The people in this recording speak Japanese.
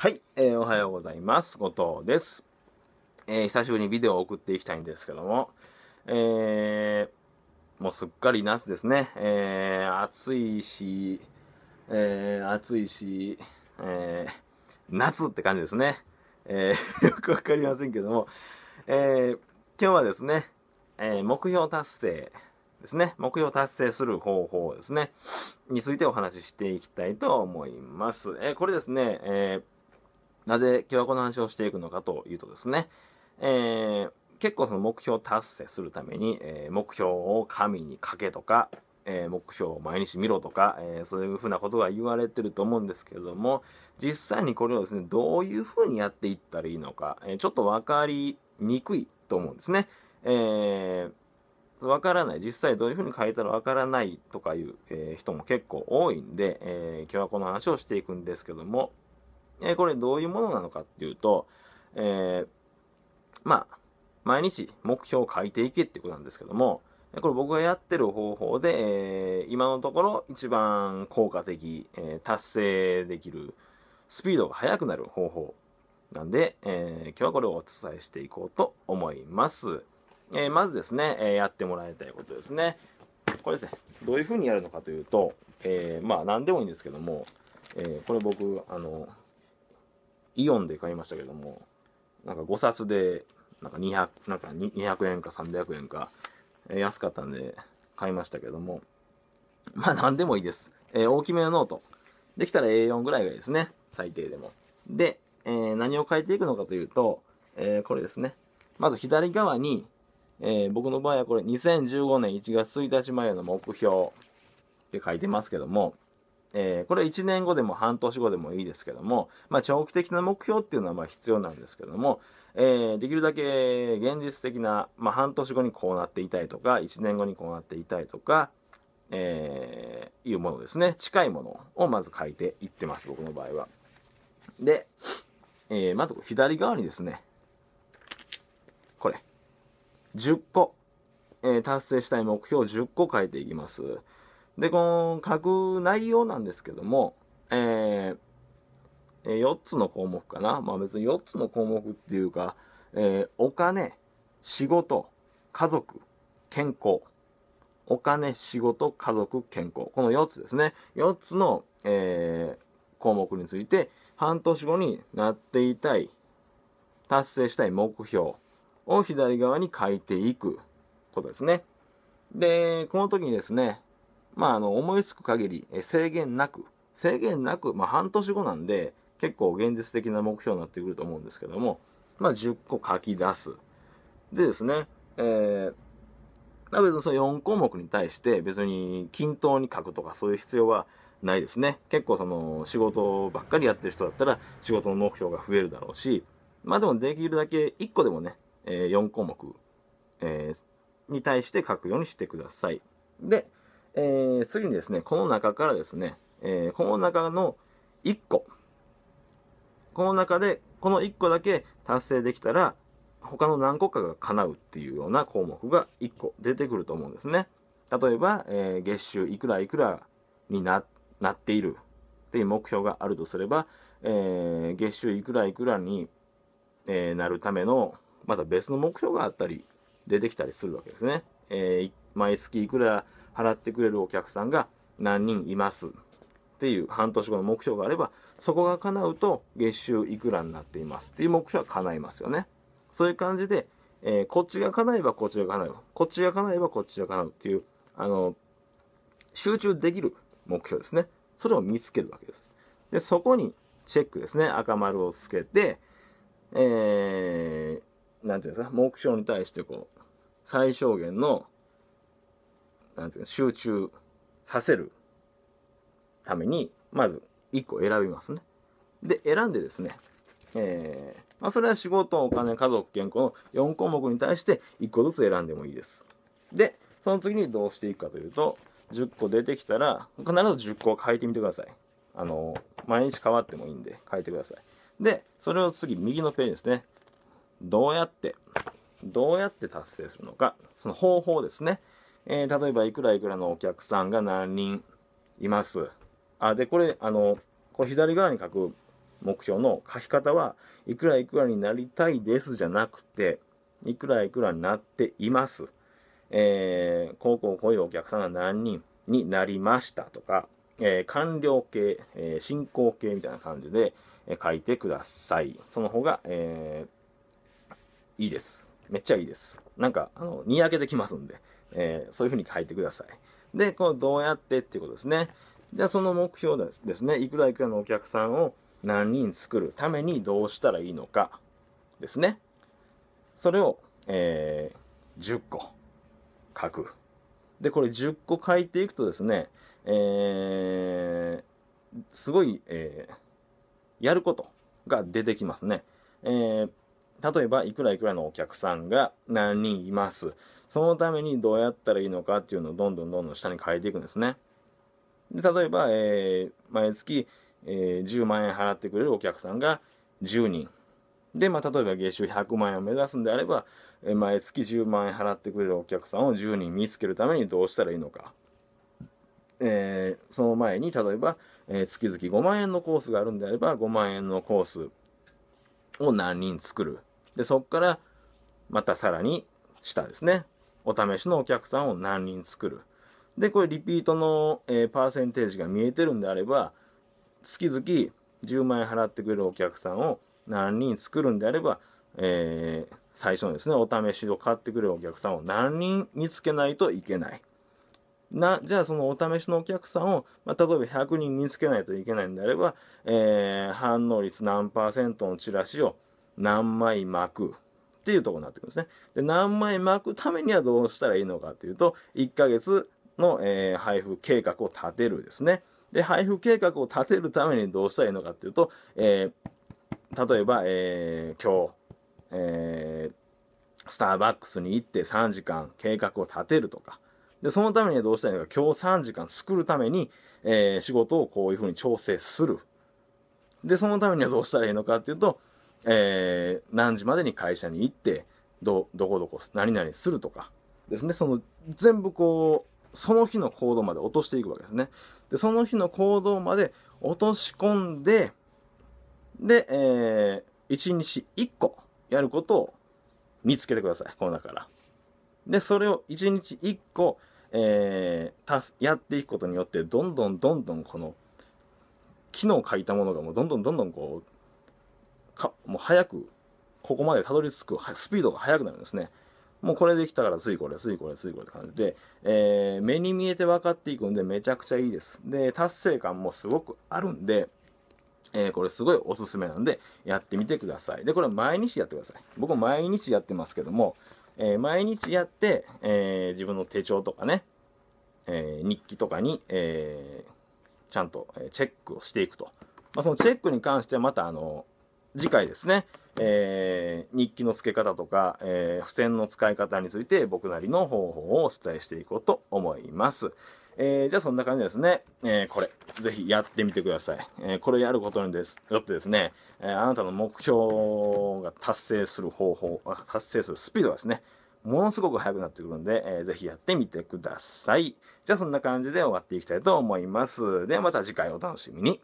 はい、えー、おはようございます。後藤です。えー、久しぶりにビデオを送っていきたいんですけども、えー、もうすっかり夏ですね。えー、暑いし、えー、暑いし、えー、夏って感じですね。えー、よくわかりませんけども、えー、今日はですね、えー、目標達成ですね、目標達成する方法ですね、についてお話ししていきたいと思います。えー、これですね、えーなぜ今日はこの話をしていくのかというとですね、えー、結構その目標達成するために、えー、目標を神にかけとか、えー、目標を毎日見ろとか、えそういうふうなことが言われてると思うんですけれども実際にこれをですねどういうふうにやっていったらいいのか、えちょっと分かりにくいと思うんですね。えーわからない実際どういうふうに書いたらわからないとかいう、え人も結構多いんで、え今日はこの話をしていくんですけどもえー、これどういうものなのかっていうと、えー、まあ、毎日目標を書いていけってことなんですけども、これ僕がやってる方法で、えー、今のところ一番効果的、えー、達成できる、スピードが速くなる方法なんで、えー、今日はこれをお伝えしていこうと思います。えー、まずですね、えー、やってもらいたいことですね。これですね、どういうふうにやるのかというと、えまあ何でもいいんですけども、えこれ僕、あの、イオンで買いましたけどもなんか5冊でなんか 200, なんか200円か300円か安かったんで買いましたけどもまあ何でもいいです、えー、大きめのノートできたら A4 ぐらいがいいですね最低でもで、えー、何を変えていくのかというと、えー、これですねまず左側に、えー、僕の場合はこれ2015年1月1日前の目標って書いてますけどもえー、これは1年後でも半年後でもいいですけども、まあ、長期的な目標っていうのはま必要なんですけども、えー、できるだけ現実的な、まあ、半年後にこうなっていたいとか1年後にこうなっていたいとか、えー、いうものですね近いものをまず書いていってます僕の場合は。で、えまず左側にですねこれ10個、え達成したい目標10個書いていきます。で、この書く内容なんですけども、えー、4つの項目かな。まあ別に4つの項目っていうか、えー、お金、仕事、家族、健康。お金、仕事、家族、健康。この4つですね。4つの、えー、項目について、半年後になっていたい、達成したい目標を左側に書いていくことですね。で、この時にですね、まあ、あの思いつく限り、え制限なく、制限なく、まあ、半年後なんで、結構現実的な目標になってくると思うんですけども、まあ、10個書き出す。でですね、えー、まあ、別にその4項目に対して別に均等に書くとかそういう必要はないですね。結構その仕事ばっかりやってる人だったら仕事の目標が増えるだろうし、まあでもできるだけ1個でもね、えー、4項目、えー、に対して書くようにしてください。で、えー、次にですね、この中からですね、えー、この中の1個、この中でこの1個だけ達成できたら、他の何個かが叶うっていうような項目が1個出てくると思うんですね。例えば、えー、月収いくらいくらにななっているっていう目標があるとすれば、えー、月収いくらいくらに、えー、なるためのまた別の目標があったり出てきたりするわけですね。えー、毎月いくら払ってくれるお客さんが何人いますっていう半年後の目標があればそこが叶うと月収いくらになっていますっていう目標は叶いますよねそういう感じで、えー、こっちが叶えばこっちが叶うこっちが叶えばこっちが叶うっていうあの集中できる目標ですねそれを見つけるわけですでそこにチェックですね赤丸をつけてえー、て言うんですか目標に対してこう最小限のなんていうか集中させるためにまず1個選びますね。で選んでですね、えーまあ、それは仕事お金家族健康の4項目に対して1個ずつ選んでもいいです。でその次にどうしていくかというと10個出てきたら必ず10個書いてみてください。あの毎日変わってもいいんで書いてください。でそれを次右のページですね。どうやってどうやって達成するのかその方法ですねえー、例えばいくらいくらのお客さんが何人います。あ、で、これ、あの、こう左側に書く目標の書き方はいくらいくらになりたいですじゃなくて、いくらいくらになっています。えー、こうこうこういうお客さんが何人になりましたとか、えー、完了形、えー、進行形みたいな感じで、え書いてください。その方が、えー、いいです。めっちゃいいです。なんか、あの、にやけてきますんで。えー、そういうふうに書いてください。で、このどうやってっていうことですね。じゃあその目標ですね、いくらいくらのお客さんを何人作るためにどうしたらいいのかですね。それを、えー、10個書く。で、これ10個書いていくとですね、えー、すごい、えー、やることが出てきますね。えー、例えば、いくらいくらのお客さんが何人います。そのためにどうやったらいいのかっていうのをどんどんどんどん下に変えていくんですね。で例えば、えー、毎月、えー、10万円払ってくれるお客さんが10人。で、まあ、例えば月収100万円を目指すんであれば、えー、毎月10万円払ってくれるお客さんを10人見つけるためにどうしたらいいのか。えー、その前に、例えば、えー、月々5万円のコースがあるんであれば、5万円のコースを何人作る。で、そこから、またさらに下ですね。お試しのお客さんを何人作る。で、これリピートの、えー、パーセンテージが見えてるんであれば、月々10万円払ってくれるお客さんを何人作るんであれば、えー、最初のですね、お試しを買ってくれるお客さんを何人見つけないといけない。な、じゃあそのお試しのお客さんを、まあ、例えば100人見つけないといけないんであれば、えー、反応率何パーセントのチラシを何枚巻くっていうとこになってくるんですね。で、何枚巻くためにはどうしたらいいのかっていうと、1ヶ月の、えー、配布計画を立てるですね。で、配布計画を立てるためにどうしたらいいのかっていうと、えー、例えば、えー、今日、えスターバックスに行って3時間計画を立てるとか、で、そのためにはどうしたらいいのか、今日3時間作るために、え仕事をこういうふうに調整する。で、そのためにはどうしたらいいのかっていうと、えー、何時までに会社に行ってどどこどこ何々するとかですねその全部こうその日の行動まで落としていくわけですねでその日の行動まで落とし込んでで、えー、1日1個やることを見つけてくださいこの中からでそれを1日1個、えー、やっていくことによってどんどんどんどんこの機能を書いたものがもうどんどんどんどんこうかもう早くここまでたどり着くスピードが速くなるんですね。もうこれできたからついこれ、ついこれ、ついこれって感じで、えー、目に見えて分かっていくんでめちゃくちゃいいです。で、達成感もすごくあるんで、えー、これすごいおすすめなんで、やってみてください。で、これ毎日やってください。僕毎日やってますけども、えー、毎日やって、え自分の手帳とかね、え日記とかに、えちゃんとチェックをしていくと。まあ、そのチェックに関してはまたあの、次回ですね、えー、日記の付け方とか、えー、付箋の使い方について僕なりの方法をお伝えしていこうと思います。えー、じゃあそんな感じですね、えこれ、ぜひやってみてください。えこれやることによってですね、えあなたの目標が達成する方法、達成するスピードがですね、ものすごく速くなってくるんで、えー、ぜひやってみてください。じゃあそんな感じで終わっていきたいと思います。ではまた次回お楽しみに。